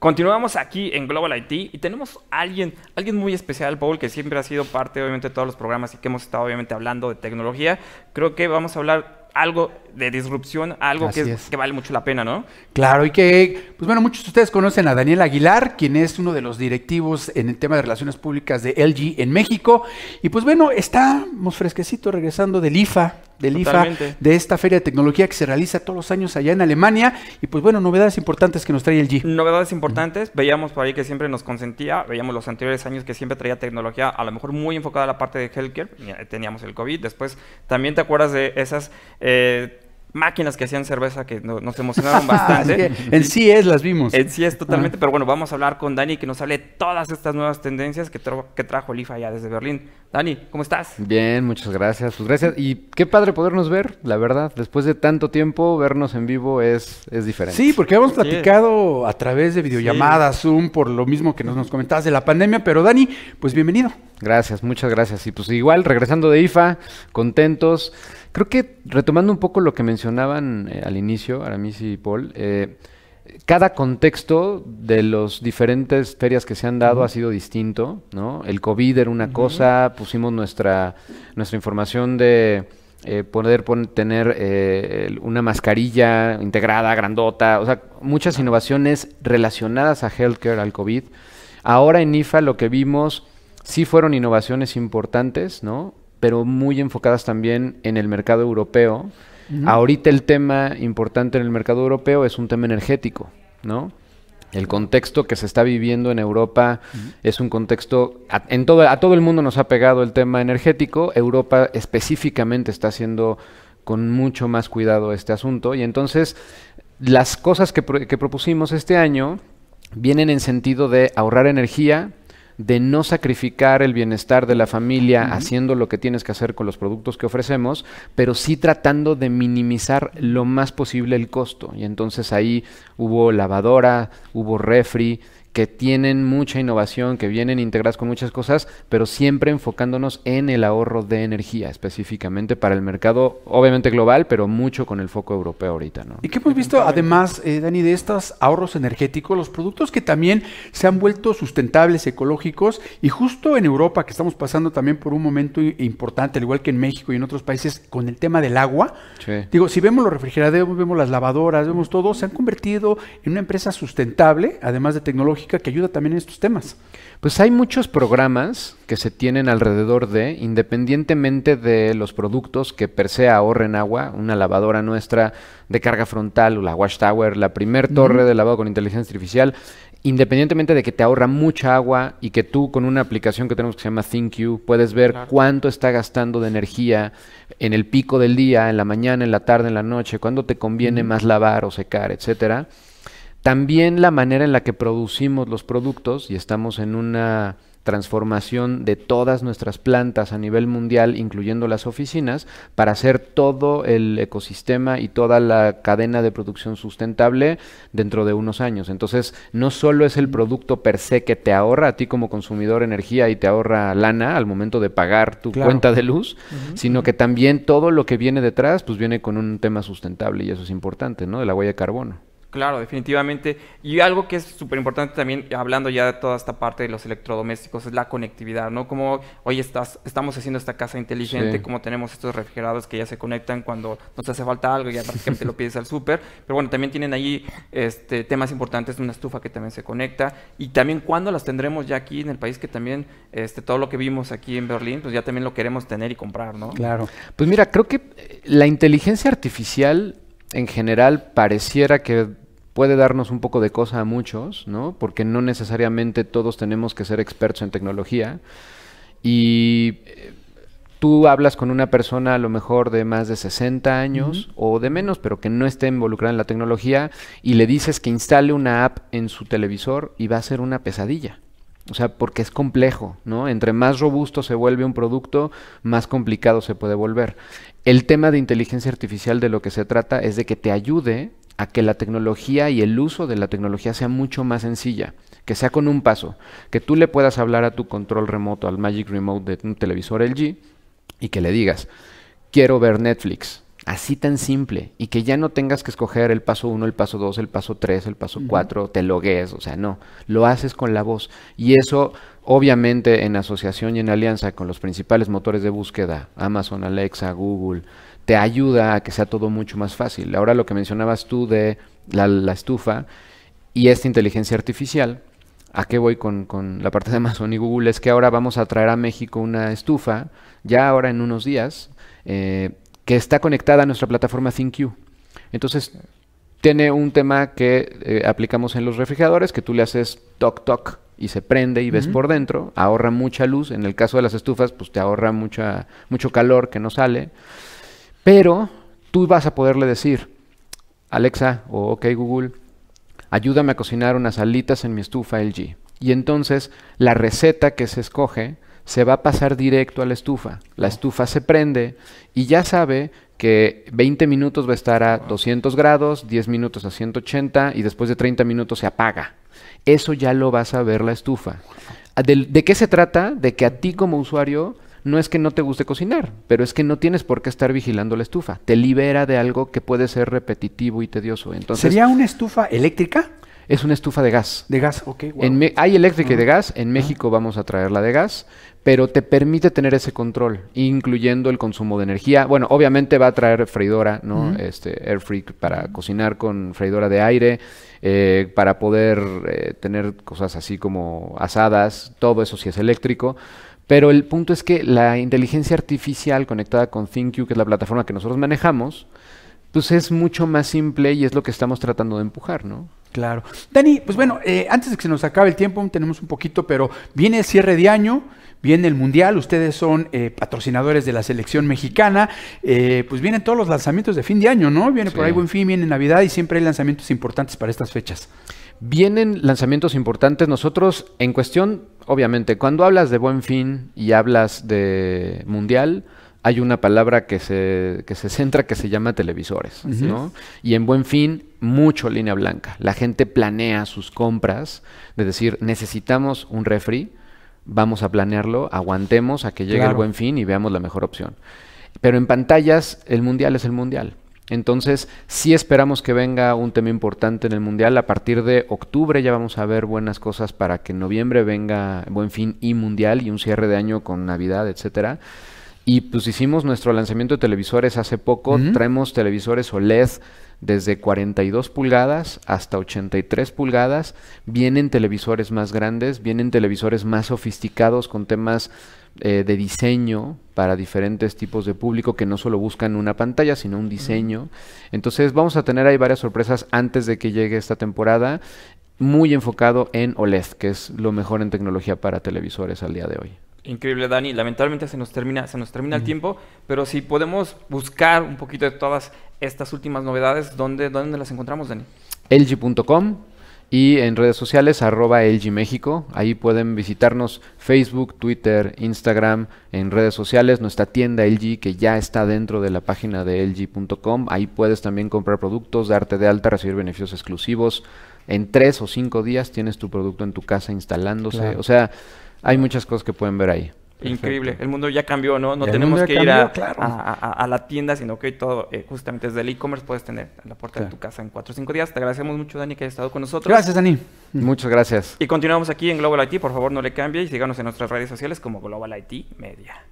Continuamos aquí en Global IT y tenemos a alguien, alguien muy especial, Paul, que siempre ha sido parte obviamente de todos los programas y que hemos estado obviamente hablando de tecnología. Creo que vamos a hablar algo de disrupción algo que, que, vale mucho la pena, ¿no? Claro, y que, pues bueno, muchos de ustedes conocen a Daniel Aguilar, quien es uno de los directivos en el tema de relaciones públicas de LG en México. Y pues bueno, estamos fresquecito regresando del IFA, del IFA, de esta feria de tecnología que se realiza todos los años allá en Alemania. Y pues bueno, novedades importantes que nos trae LG. Novedades importantes, veíamos por ahí que siempre nos consentía, veíamos los anteriores años que siempre traía tecnología, a lo mejor muy enfocada a la parte de healthcare, eh, teníamos el COVID, después también te acuerdas de esas... Eh, máquinas que hacían cerveza que nos emocionaron bastante. en sí es, las vimos. En sí es totalmente, pero bueno, vamos a hablar con Dani que nos hable de todas estas nuevas tendencias que, que trajo Lifa ya desde Berlín. Dani, ¿cómo estás? Bien, muchas gracias. Pues gracias. Y qué padre podernos ver, la verdad. Después de tanto tiempo, vernos en vivo es, es diferente. Sí, porque hemos platicado a través de videollamadas, Zoom, por lo mismo que nos, nos comentabas de la pandemia. Pero Dani, pues bienvenido. Gracias, muchas gracias. Y pues igual, regresando de IFA, contentos. Creo que retomando un poco lo que mencionaban eh, al inicio, Aramis y Paul, eh, cada contexto de las diferentes ferias que se han dado ha sido distinto, ¿no? El COVID era una cosa, pusimos nuestra, nuestra información de eh, poder tener una mascarilla integrada, grandota, o sea, muchas innovaciones relacionadas a healthcare, al COVID. Ahora en IFA lo que vimos sí fueron innovaciones importantes, ¿no? Pero muy enfocadas también en el mercado europeo. Ahorita el tema importante en el mercado europeo es un tema energético, ¿no? El contexto que se está viviendo en Europa es un contexto, a, en todo, a todo el mundo nos ha pegado el tema energético, Europa específicamente está haciendo con mucho más cuidado este asunto y entonces las cosas que propusimos este año vienen en sentido de ahorrar energía, de no sacrificar el bienestar de la familia haciendo lo que tienes que hacer con los productos que ofrecemos, pero sí tratando de minimizar lo más posible el costo. Y entonces ahí hubo lavadora, hubo refri, que tienen mucha innovación, que vienen integradas con muchas cosas, pero siempre enfocándonos en el ahorro de energía, específicamente para el mercado, obviamente global, pero mucho con el foco europeo ahorita. ¿no? Y que hemos visto, además, eh, Dani, de estos ahorros energéticos, los productos que también se han vuelto sustentables, ecológicos, y justo en Europa, que estamos pasando también por un momento importante, al igual que en México y en otros países, con el tema del agua. Digo, si vemos los refrigeradores, vemos las lavadoras, vemos todo, se han convertido en una empresa sustentable, además de tecnología que ayuda también en estos temas. Pues hay muchos programas que se tienen alrededor de, independientemente de los productos que per se ahorren agua, una lavadora nuestra de carga frontal o la Watchtower, la primer torre de lavado con inteligencia artificial, independientemente de que te ahorra mucha agua y que tú con una aplicación que tenemos que se llama ThinQ puedes ver cuánto está gastando de energía en el pico del día, en la mañana, en la tarde, en la noche, cuándo te conviene más lavar o secar, etcétera. También la manera en la que producimos los productos, y estamos en una transformación de todas nuestras plantas a nivel mundial, incluyendo las oficinas, para hacer todo el ecosistema y toda la cadena de producción sustentable dentro de unos años. Entonces, no solo es el producto per se que te ahorra a ti como consumidor energía y te ahorra lana al momento de pagar tu cuenta de luz, sino que también todo lo que viene detrás, pues viene con un tema sustentable y eso es importante, ¿no? De la huella de carbono. Claro, definitivamente. Y algo que es súper importante también, hablando ya de toda esta parte de los electrodomésticos, es la conectividad, ¿no? Como hoy estás, estamos haciendo esta casa inteligente, como tenemos estos refrigerados que ya se conectan cuando nos hace falta algo, ya prácticamente lo pides al súper. Pero bueno, también tienen ahí este, temas importantes, una estufa que también se conecta. Y también cuándo las tendremos ya aquí en el país, que también este, todo lo que vimos aquí en Berlín, pues ya también lo queremos tener y comprar, ¿no? Claro. Pues mira, creo que eh, la inteligencia artificial en general pareciera que puede darnos un poco de cosa a muchos, ¿no? Porque no necesariamente todos tenemos que ser expertos en tecnología. Y eh, tú hablas con una persona a lo mejor de más de 60 años o de menos, pero que no esté involucrada en la tecnología y le dices que instale una app en su televisor y va a ser una pesadilla. O sea, porque es complejo, ¿no? Entre más robusto se vuelve un producto, más complicado se puede volver. El tema de inteligencia artificial de lo que se trata es de que te ayude a que la tecnología y el uso de la tecnología sea mucho más sencilla, que sea con un paso, que tú le puedas hablar a tu control remoto, al Magic Remote de un televisor LG y que le digas, quiero ver Netflix, así tan simple, y que ya no tengas que escoger el paso 1, el paso 2, el paso 3, el paso 4, te logues, o sea, no, lo haces con la voz. Y eso, obviamente, en asociación y en alianza con los principales motores de búsqueda, Amazon, Alexa, Google, te ayuda a que sea todo mucho más fácil. Ahora lo que mencionabas tú de la, estufa y esta inteligencia artificial, ¿a qué voy con, con, la parte de Amazon y Google? Es que ahora vamos a traer a México una estufa, ya ahora en unos días, eh, que está conectada a nuestra plataforma ThinQ. Entonces, tiene un tema que eh, aplicamos en los refrigeradores, que tú le haces toc toc y se prende y ves por dentro, ahorra mucha luz, en el caso de las estufas, pues te ahorra mucha, mucho calor que no sale. Pero tú vas a poderle decir, Alexa o OK Google, ayúdame a cocinar unas alitas en mi estufa LG. Y entonces la receta que se escoge se va a pasar directo a la estufa. La estufa se prende y ya sabe que 20 minutos va a estar a 200 grados, 10 minutos a 180 y después de 30 minutos se apaga. Eso ya lo vas a ver la estufa. Ah, ¿De, qué se trata? De que a ti como usuario no es que no te guste cocinar, pero es que no tienes por qué estar vigilando la estufa. Te libera de algo que puede ser repetitivo y tedioso. Entonces, ¿Sería una estufa eléctrica? Es una estufa de gas. De gas, ok. hay eléctrica y de gas. En México vamos a traerla de gas, pero te permite tener ese control, incluyendo el consumo de energía. Bueno, obviamente va a traer freidora, ¿no? Este air freak para cocinar con freidora de aire, eh, para poder eh, tener cosas así como asadas. Todo eso si es eléctrico pero el punto es que la inteligencia artificial conectada con ThinkU, que es la plataforma que nosotros manejamos, pues es mucho más simple y es lo que estamos tratando de empujar, ¿no? Claro. Dani, pues bueno, eh, antes de que se nos acabe el tiempo, tenemos un poquito, pero viene el cierre de año, viene el Mundial, ustedes son eh, patrocinadores de la selección mexicana, eh, pues vienen todos los lanzamientos de fin de año, ¿no? Viene por ahí Buen Fin, viene Navidad y siempre hay lanzamientos importantes para estas fechas. Vienen lanzamientos importantes. Nosotros, en cuestión, obviamente, cuando hablas de buen fin y hablas de mundial, hay una palabra que se, que se centra que se llama televisores, ¿no? Y en buen fin, mucho línea blanca. La gente planea sus compras, de decir, necesitamos un refri, vamos a planearlo, aguantemos a que llegue el buen fin y veamos la mejor opción. Pero en pantallas, el mundial es el mundial. Entonces, sí esperamos que venga un tema importante en el Mundial. A partir de octubre ya vamos a ver buenas cosas para que en noviembre venga Buen Fin y Mundial y un cierre de año con Navidad, etcétera. Y pues hicimos nuestro lanzamiento de televisores hace poco. Traemos televisores OLED desde 42 pulgadas hasta 83 pulgadas. Vienen televisores más grandes, vienen televisores más sofisticados con temas eh, de diseño para diferentes tipos de público que no solo buscan una pantalla, sino un diseño. Entonces vamos a tener ahí varias sorpresas antes de que llegue esta temporada, muy enfocado en OLED, que es lo mejor en tecnología para televisores al día de hoy. Increíble, Dani. Lamentablemente se nos termina, se nos termina el mm. tiempo, pero si podemos buscar un poquito de todas estas últimas novedades, ¿dónde, las encontramos, Dani? LG.com y en redes sociales arroba LG México. Ahí pueden visitarnos Facebook, Twitter, Instagram, en redes sociales, nuestra tienda LG que ya está dentro de la página de LG.com. Ahí puedes también comprar productos, darte de alta, recibir beneficios exclusivos. En tres o cinco días tienes tu producto en tu casa instalándose. O sea, hay muchas cosas que pueden ver ahí. Increíble, el mundo ya cambió, ¿no? No tenemos que ir a, la tienda, sino que hoy todo, eh, justamente desde el e-commerce, puedes tener la puerta de tu casa en 4 o 5 días. Te agradecemos mucho, Dani, que hayas estado con nosotros. Gracias, Dani. Muchas gracias. Y continuamos aquí en Global IT. Por favor, no le cambie y síganos en nuestras redes sociales como Global IT Media.